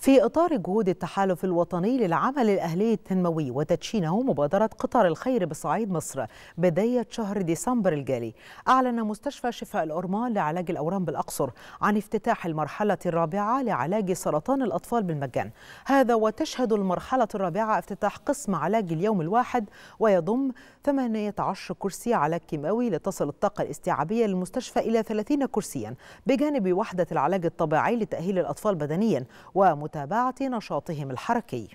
في إطار جهود التحالف الوطني للعمل الأهلي التنموي وتدشينه مبادرة قطار الخير بصعيد مصر بداية شهر ديسمبر الجالي أعلن مستشفى شفاء الأرمان لعلاج الأورام بالأقصر عن افتتاح المرحلة الرابعة لعلاج سرطان الأطفال بالمجان هذا وتشهد المرحلة الرابعة افتتاح قسم علاج اليوم الواحد ويضم 18 كرسي علاج كيماوي لتصل الطاقة الاستيعابية للمستشفى إلى 30 كرسيا بجانب وحدة العلاج الطبيعي لتأهيل الأطفال بدنيا ومت ومتابعة نشاطهم الحركي